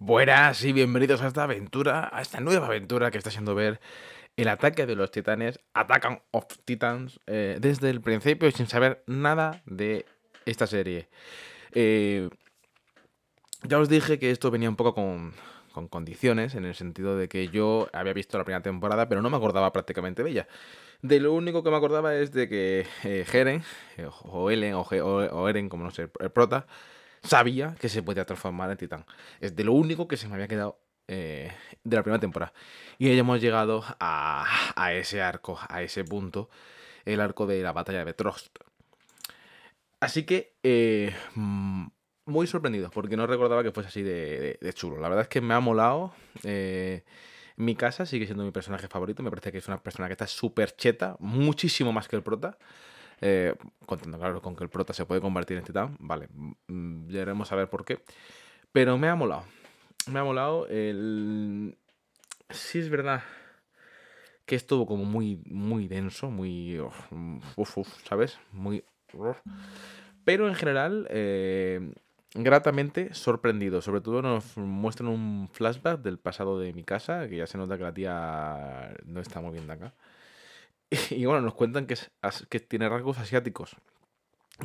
Buenas y bienvenidos a esta aventura, a esta nueva aventura que está haciendo ver el ataque de los titanes, Attack of Titans, eh, desde el principio sin saber nada de esta serie. Eh, ya os dije que esto venía un poco con, con, condiciones, en el sentido de que yo había visto la primera temporada, pero no me acordaba prácticamente de ella. De lo único que me acordaba es de que eh, Heren, o o Eren, como no sé, el prota, sabía que se podía transformar en titán. Es de lo único que se me había quedado eh, de la primera temporada. Y ya hemos llegado a, ese arco, a ese punto, el arco de la batalla de Betrost. Así que eh, mm, muy sorprendido, porque no recordaba que fuese así de, chulo. La verdad es que me ha molado. Eh, mi casa sigue siendo mi personaje favorito. Me parece que es una persona que está súper cheta, muchísimo más que el prota. Eh, contando, claro, con que el prota se puede convertir en titán. Vale, mm, ya veremos a ver por qué. Pero me ha molado. Me ha molado el... es verdad que estuvo como muy, muy denso, muy... Uf, mm, uf, ¿Sabes? Muy... Pero en general... Eh, gratamente sorprendido. Sobre todo nos muestran un flashback del pasado de mi casa, que ya se nota que la tía no está muy bien de acá. Y bueno, nos cuentan que, que tiene rasgos asiáticos.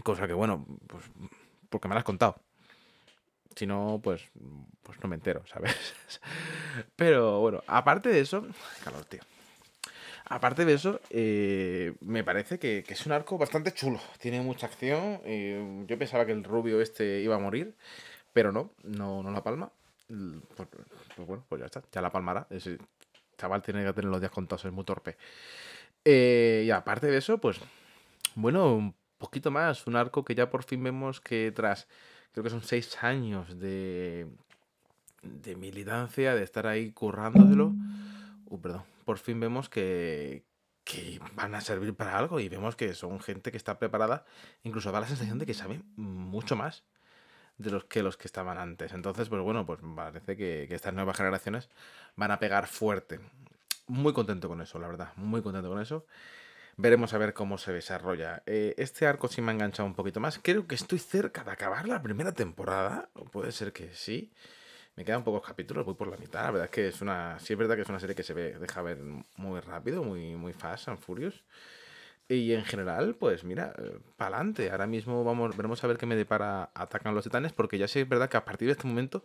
Cosa que, bueno, pues porque me lo has contado. Si no, pues, pues no me entero, ¿sabes? Pero bueno, aparte de eso... Calor, tío. Aparte de eso, eh, me parece que, es un arco bastante chulo. Tiene mucha acción. Eh, yo pensaba que el rubio este iba a morir, pero no, no, no la palma. Pues, pues, bueno, pues ya está, ya la palmará. Ese chaval tiene que tener los días contados, es muy torpe. Eh, y aparte de eso, pues, bueno, un poquito más, un arco que ya por fin vemos que tras, creo que son seis años de, de militancia, de estar ahí currándolo, uh, por fin vemos que, que van a servir para algo y vemos que son gente que está preparada, incluso da la sensación de que saben mucho más de los que los que estaban antes. Entonces, pues bueno, pues parece que estas nuevas generaciones van a pegar fuerte muy contento con eso, la verdad, muy contento con eso. Veremos a ver cómo se desarrolla. Eh, este arco sí me ha enganchado un poquito más. Creo que estoy cerca de acabar la primera temporada. O puede ser que sí. Me quedan pocos capítulos, voy por la mitad. La verdad es que es una. Sí, es verdad que es una serie que se ve, deja ver muy rápido, muy, muy fast and furious. Y en general, pues mira, eh, para adelante. Ahora mismo vamos, veremos a ver qué me depara Atacan los Titanes, porque ya sé, es verdad que a partir de este momento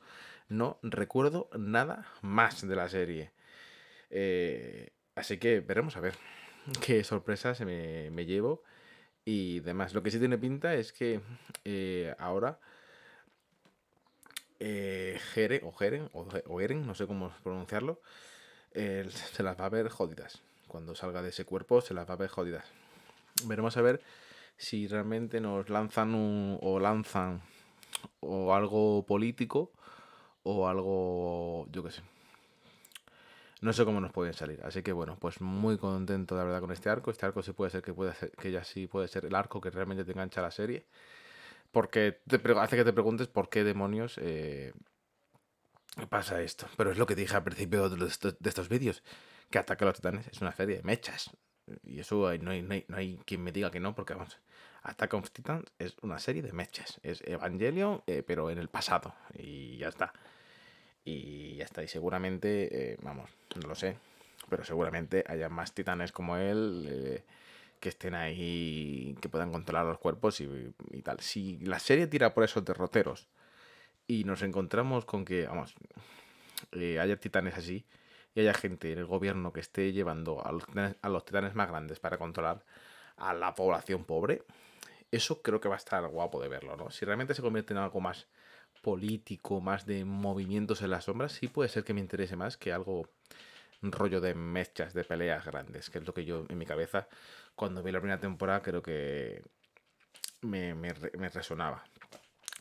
no recuerdo nada más de la serie. Eh, así que veremos a ver qué sorpresa se me, llevo y demás. Lo que sí tiene pinta es que eh, ahora eh, Jere, o Jeren, o, no sé cómo pronunciarlo, se las va a ver jodidas. Cuando salga de ese cuerpo, se las va a ver jodidas. Veremos a ver si realmente nos lanzan un, o lanzan o algo político o algo, yo qué sé, no sé cómo nos pueden salir. Así que bueno, pues muy contento de verdad con este arco. Este arco sí puede ser que puede que ya sí puede ser el arco que realmente te engancha la serie. Porque te hace que te preguntes por qué demonios eh, pasa esto. Pero es lo que dije al principio de, estos, vídeos. Que Ataque a los Titanes es una serie de mechas. Y eso no hay, no no hay quien me diga que no, porque vamos. Attack on Titans es una serie de mechas. Es Evangelion, eh, pero en el pasado. Y ya está y ya está. Y seguramente, eh, vamos, no lo sé, pero seguramente haya más titanes como él eh, que estén ahí, que puedan controlar los cuerpos y, tal. Si la serie tira por esos derroteros y nos encontramos con que, vamos, eh, haya titanes así y haya gente en el gobierno que esté llevando a los, a los titanes más grandes para controlar a la población pobre, eso creo que va a estar guapo de verlo, ¿no? Si realmente se convierte en algo más político, más de movimientos en las sombras, sí puede ser que me interese más que algo rollo de mechas, de peleas grandes, que es lo que yo en mi cabeza, cuando vi la primera temporada, creo que me, resonaba.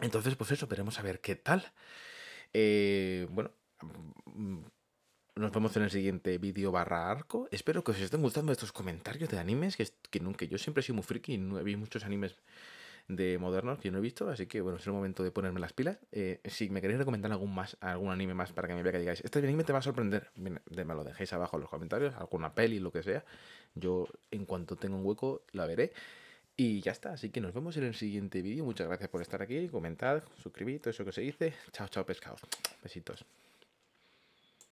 Entonces, pues eso, veremos a ver qué tal. Eh, bueno, mm, nos vemos en el siguiente vídeo barra arco. Espero que os estén gustando estos comentarios de animes, que, que, nunca yo siempre he sido muy friki y no he visto muchos animes de modernos que no he visto, así que bueno, es el momento de ponerme las pilas. Eh, si me queréis recomendar algún más, algún anime más para que me vea que digáis, este anime te va a sorprender, me lo dejéis abajo en los comentarios, alguna peli, lo que sea. Yo en cuanto tenga un hueco la veré. Y ya está, así que nos vemos en el siguiente vídeo. Muchas gracias por estar aquí, comentad, suscribid, todo eso que se dice. Chao, chao pescados. Besitos.